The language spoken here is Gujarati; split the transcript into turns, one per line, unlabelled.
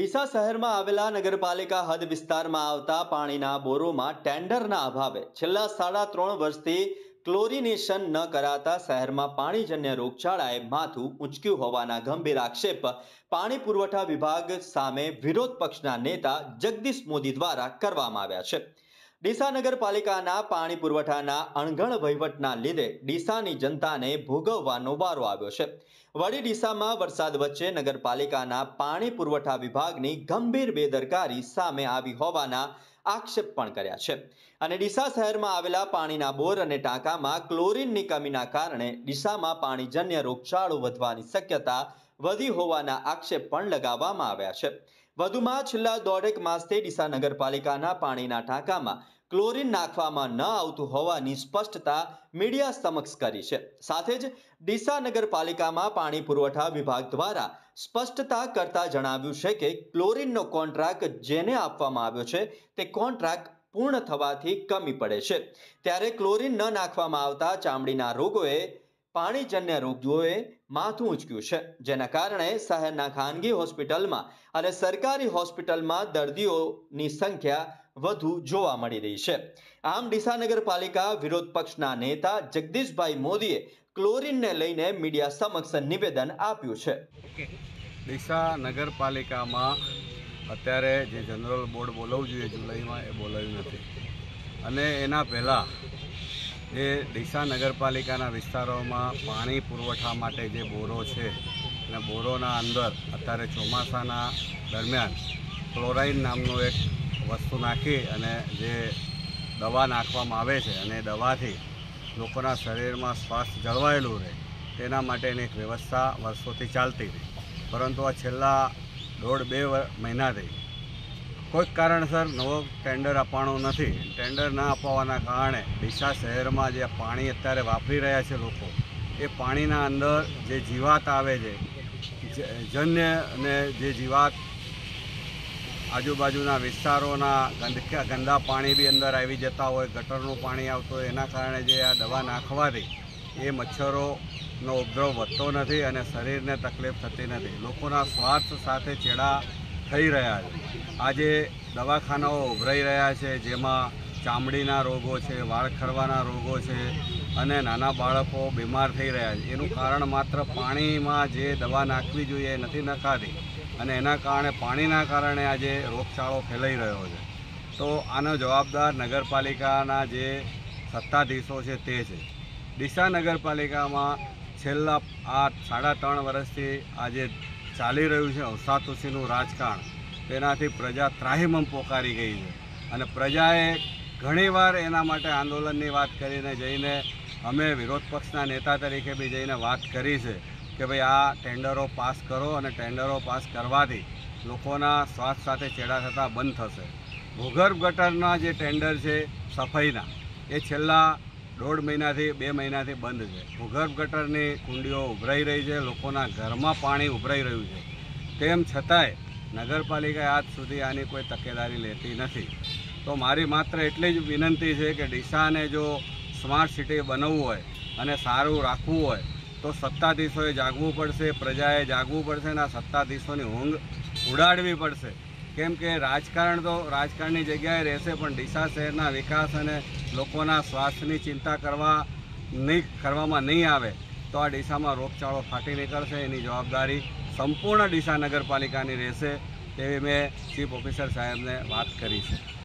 ડીસા શહેરમાં આવેલા નગરપાલિકા હદ વિસ્તારમાં આવતા પાણીના બોરોમાં ટેન્ડરના અભાવે છેલ્લા સાડા ત્રણ વર્ષથી ક્લોરિનેશન ન કરાતા શહેરમાં પાણીજન્ય રોગચાળાએ માથું ઉંચક્યું હોવાના ગંભીર આક્ષેપ પાણી પુરવઠા વિભાગ સામે વિરોધ પક્ષના નેતા જગદીશ મોદી દ્વારા કરવામાં આવ્યા છે ડીસા નગરપાલિકાના પાણી પુરવઠાના અણઘણ વહીવટના લીધે ડીસાની જનતાને ભોગવવાનો વારો આવ્યો છે વળી ડીસામાં વરસાદ વચ્ચે નગરપાલિકાના પાણી પુરવઠા વિભાગની ગંભીર બેદરકારી સામે આવી હોવાના આક્ષેપ પણ કર્યા છે અને ડીસા શહેરમાં આવેલા પાણીના બોર અને ટાંકામાં ક્લોરીનની કમીના કારણે ડીસામાં પાણીજન્ય રોગચાળો વધવાની શક્યતા વધી હોવાના આક્ષેપ પણ લગાવવામાં આવ્યા છે વધુમાં છેલ્લા દોઢેક માસથી ડીસા નગરપાલિકાના પાણીના ટાંકામાં ક્લોરીન નાખવામાં ન આવતું હોવાની સ્પષ્ટતા મીડિયા સમક્ષ કરી છે સાથે જ ડીસા નગરપાલિકામાં પાણી પુરવઠા વિભાગ દ્વારા સ્પષ્ટતા કરતા જણાવ્યું છે કે ક્લોરીનનો કોન્ટ્રાક્ટ જેને આપવામાં આવ્યો છે તે કોન્ટ્રાક્ટ પૂર્ણ થવાથી કમી પડે છે ત્યારે ક્લોરીન ન નાખવામાં આવતા ચામડીના રોગોએ પાણીજન્ય રોગીઓએ માથું ઉંચક્યું છે જેના કારણે શહેરના ખાનગી હોસ્પિટલમાં અને સરકારી હોસ્પિટલમાં દર્દીઓની સંખ્યા વધુ જોવા મળી રહી છે આમ ડીસા નગરપાલિકા વિરોધ પક્ષના નેતા જગદીશભાઈ મોદીએ ક્લોરીનને લઈને મીડિયા સમક્ષ નિવેદન આપ્યું છે
ડીસા નગરપાલિકામાં અત્યારે જે જનરલ બોર્ડ બોલાવવું જોઈએ જુલાઈમાં એ બોલાવ્યું નથી અને એના પહેલાં એ ડીસા નગરપાલિકાના વિસ્તારોમાં પાણી પુરવઠા માટે જે બોરો છે અને બોરોના અંદર અત્યારે ચોમાસાના દરમિયાન ક્લોરાઇડ નામનું એક વસ્તુ નાખી અને જે દવા નાખવામાં આવે છે અને દવાથી લોકોના શરીરમાં સ્વાસ્થ્ય જળવાયેલું રહે તેના માટેની એક વ્યવસ્થા વર્ષોથી ચાલતી રહી પરંતુ આ છેલ્લા દોઢ બે મહિનાથી કોઈક કારણસર નવો ટેન્ડર આપવાનો નથી ટેન્ડર ના અપાવવાના કારણે ડીસા શહેરમાં જે પાણી અત્યારે વાપરી રહ્યા છે લોકો એ પાણીના અંદર જે જીવાત આવે છે જન્ય અને જે જીવાત આજુબાજુના વિસ્તારોના ગંદકા ગંદા પાણી બી અંદર આવી જતા હોય ગટરનું પાણી આવતું હોય એના કારણે જે આ દવા નાખવાથી એ મચ્છરોનો ઉપદ્રવ વધતો નથી અને શરીરને તકલીફ થતી નથી લોકોના સ્વાર્થ સાથે ચેડા થઈ રહ્યા છે આજે દવાખાનાઓ ઉભરાઈ રહ્યા છે જેમાં ચામડીના રોગો છે વાળ ખરવાના રોગો છે અને નાના બાળકો બીમાર થઈ રહ્યા છે એનું કારણ માત્ર પાણીમાં જે દવા નાખવી જોઈએ નથી નખાતી અને એના કારણે પાણીના કારણે આજે રોગચાળો ફેલાઈ રહ્યો છે તો આનો જવાબદાર નગરપાલિકાના જે સત્તાધીશો છે તે છે ડીસા નગરપાલિકામાં છેલ્લા આ સાડા ત્રણ વર્ષથી આજે ચાલી રહ્યું છે અવસાતોષીનું રાજકારણ તેનાથી પ્રજા ત્રાહીમમ પોકારી ગઈ છે અને પ્રજાએ ઘણીવાર એના માટે આંદોલનની વાત કરીને જઈને અમે વિરોધ પક્ષના નેતા તરીકે બી જઈને વાત કરી છે કે ભાઈ આ ટેન્ડરો પાસ કરો અને ટેન્ડરો પાસ કરવાથી લોકોના સ્વાસ્થ્ય સાથે ચેડા થતાં બંધ થશે ભૂગર્ભ ગટરના જે ટેન્ડર છે સફાઈના એ છેલ્લા દોઢ મહિનાથી બે મહિનાથી બંધ છે ભૂગર્ભ ગટરની કુંડીઓ ઉભરાઈ રહી છે લોકોના ઘરમાં પાણી ઉભરાઈ રહ્યું છે તેમ છતાંય નગરપાલિકાએ આજ સુધી આની કોઈ તકેદારી લેતી નથી તો મારી માત્ર એટલી જ વિનંતી છે કે ડીસાને જો સ્માર્ટ સિટી બનાવવું હોય અને સારું રાખવું હોય તો સત્તાધીશોએ જાગવું પડશે પ્રજાએ જાગવું પડશે અને આ સત્તાધીશોની ઊંઘ ઉડાડવી પડશે કેમ કે રાજકારણ તો રાજકારણની જગ્યાએ રહેશે પણ ડીસા શહેરના વિકાસ અને લોકોના સ્વાસ્થ્યની ચિંતા કરવા નહીં કરવામાં નહીં આવે તો આ ડીસામાં રોગચાળો ફાટી નીકળશે એની જવાબદારી સંપૂર્ણ ડીસા નગરપાલિકાની રહેશે તેવી મેં ચીફ ઓફિસર સાહેબને વાત કરી છે